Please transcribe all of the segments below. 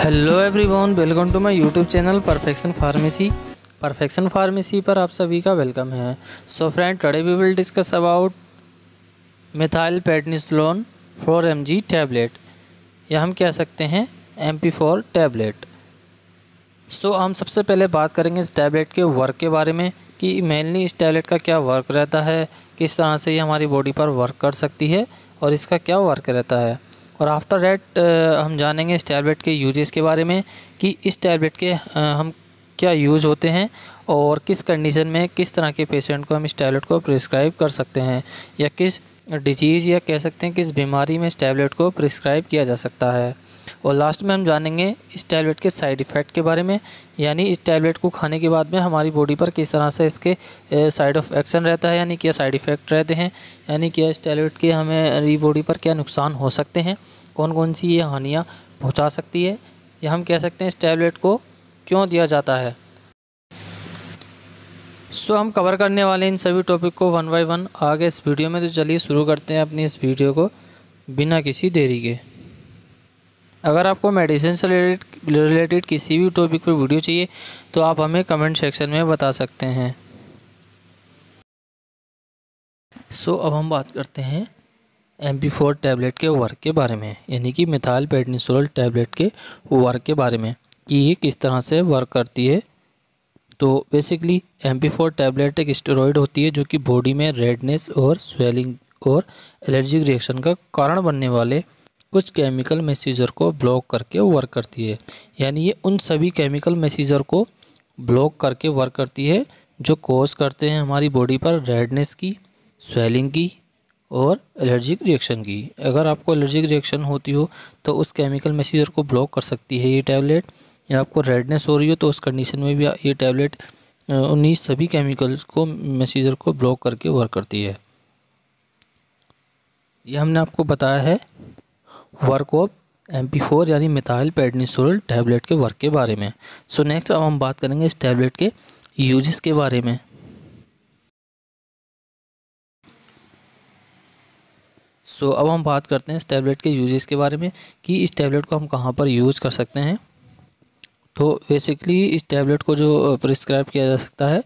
hello everyone welcome to my YouTube channel perfection pharmacy perfection pharmacy पर आप सभी का वेलकम है so friend today we will discuss about methyl prednisolone four M G tablet या हम कह सकते हैं M P four tablet so हम सबसे पहले बात करेंगे इस टैबलेट के वर्क के बारे में कि मेनली इस टैबलेट का क्या वर्क रहता है किस तरह से ये हमारी बॉडी पर वर्क कर सकती है और इसका क्या वर्क रहता है और आफ्टर डैट हम जानेंगे इस टैबलेट के यूजेस के बारे में कि इस टैबलेट के हम क्या यूज़ होते हैं और किस कंडीशन में किस तरह के पेशेंट को हम इस टैबलेट को प्रिस्क्राइब कर सकते हैं या किस डिजीज़ या कह सकते हैं कि इस बीमारी में इस टैबलेट को प्रिस्क्राइब किया जा सकता है और लास्ट में हम जानेंगे इस टैबलेट के साइड इफ़ेक्ट के बारे में यानी इस टैबलेट को खाने के बाद में हमारी बॉडी पर किस तरह से इसके साइड ऑफ एक्शन रहता है यानी क्या साइड इफ़ेक्ट रहते हैं यानी क्या इस टैबलेट के हमें बॉडी पर क्या नुकसान हो सकते हैं कौन कौन सी ये हानियाँ पहुँचा सकती है या हम कह सकते हैं इस टैबलेट को क्यों दिया जाता है सो हम कवर करने वाले इन सभी टॉपिक को वन बाय वन आगे इस वीडियो में तो चलिए शुरू करते हैं अपनी इस वीडियो को बिना किसी देरी के अगर आपको मेडिसिन से रिलेटेड रिलेटेड किसी भी टॉपिक पर वीडियो चाहिए तो आप हमें कमेंट सेक्शन में बता सकते हैं सो so, अब हम बात करते हैं एम पी फोर टैबलेट के वर्क के बारे में यानी कि मिथाइल पेडनीसोल टैबलेट के वर्क के बारे में कि ये किस तरह से वर्क करती है तो basically M P four tablet एक स्टेरॉयड होती है जो कि बॉडी में रेडनेस और स्वेलिंग और एलर्जिक रिएक्शन का कारण बनने वाले कुछ केमिकल मैसेजर को ब्लॉक करके वर्क करती है यानी ये उन सभी केमिकल मैसेजर को ब्लॉक करके वर्क करती है जो कोर्स करते हैं हमारी बॉडी पर रेडनेस की स्वेलिंग की और एलर्जिक रिएक्शन की अगर आपको एलर्जिक रिएक्शन होती हो तो उस केमिकल मैसेजर को ब्लॉक कर सकती है ये टैबलेट या आपको रेडनेस हो रही हो तो उस कंडीशन में भी ये टैबलेट उन्नीस सभी केमिकल्स को मैसेजर को ब्लॉक करके वर्क करती है ये हमने आपको बताया है work of M P four यानी मिथाइल पेडनीसोरल टैबलेट के वर्क के बारे में सो नेक्स्ट अब हम बात करेंगे इस टैबलेट के यूजेस के बारे में सो so, अब हम बात करते हैं इस टैबलेट के यूजेस के बारे में कि इस टैबलेट को हम कहाँ पर यूज़ कर सकते हैं तो बेसिकली इस टैबलेट को जो प्रिस्क्राइब किया जा सकता है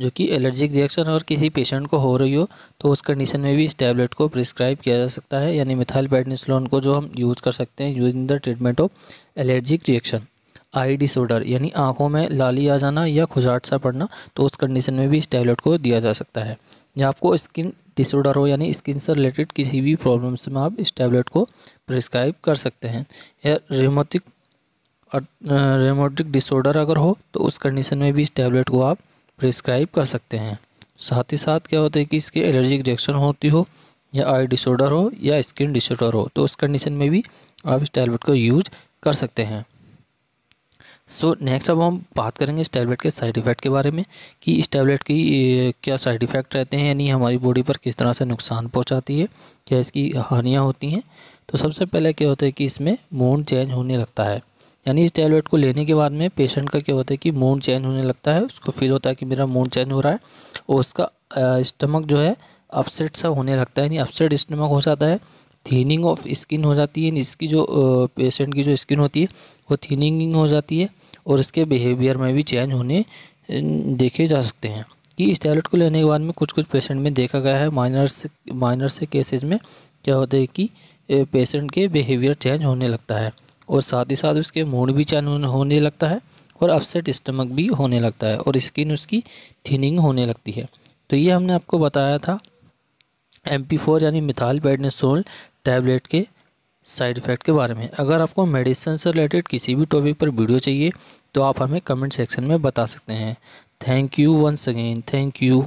जो कि एलर्जिक रिएक्शन और किसी पेशेंट को हो रही हो तो उस कंडीशन में भी इस टैबलेट को प्रिस्क्राइब किया जा सकता है यानी मिथाइल पेडनिसलोन को जो हम यूज़ कर सकते हैं use in the treatment of allergic reaction eye disorder यानी आँखों में लाली आ जाना या खुजाट सा पड़ना तो उस कंडीशन में भी इस टैबलेट को दिया जा सकता है या आपको स्किन डिसऑर्डर हो यानी स्किन से रिलेटेड किसी भी प्रॉब्लम्स में आप इस टैबलेट को प्रिस्क्राइब कर सकते हैं या रिमोटिक रेमोटिक डिसऑर्डर अगर हो तो उस कंडीशन में भी इस टैबलेट को आप प्रिस्क्राइब कर सकते हैं साथ ही साथ क्या होता है कि इसके एलर्जिक रिएक्शन होती हो या आई डिसऑर्डर हो या स्किन डिसऑर्डर हो तो उस कंडीशन में भी आप इस टैबलेट को यूज कर सकते हैं सो so, नेक्स्ट अब हम बात करेंगे इस टैबलेट के साइड इफ़ेक्ट के बारे में कि इस टैबलेट की क्या साइड इफ़ेक्ट रहते हैं यानी हमारी बॉडी पर किस तरह से नुकसान पहुंचाती है क्या इसकी हानियां होती हैं तो सबसे पहले क्या होता है कि इसमें मूड चेंज होने लगता है यानी इस टैबलेट को लेने के बाद में पेशेंट का क्या होता है कि मूड चेंज होने लगता है उसको फील होता है कि मेरा मूड चेंज हो रहा है और उसका स्टमक जो है अपसेट सा होने लगता है यानी अपसेट स्टमक हो जाता है थीनिंग ऑफ स्किन हो जाती है इसकी जो पेशेंट की जो स्किन होती है वो थीनिंग हो जाती है और इसके बिहेवियर में भी चेंज होने देखे जा सकते हैं कि इस टैबलेट को लेने के बाद में कुछ कुछ पेशेंट में देखा गया है माइनर से माइनर से केसेस में क्या होता है कि पेशेंट के बिहेवियर चेंज होने लगता है और साथ ही साथ उसके मूड भी चैन होने लगता है और अपसेट स्टमक भी होने लगता है और स्किन उसकी थिनिंग होने लगती है तो ये हमने आपको बताया था एम पी फोर यानी मिथाल पेडनेसोल टैबलेट के साइड इफ़ेक्ट के बारे में अगर आपको मेडिसिन से रिलेटेड किसी भी टॉपिक पर वीडियो चाहिए तो आप हमें कमेंट सेक्शन में बता सकते हैं thank you once again thank you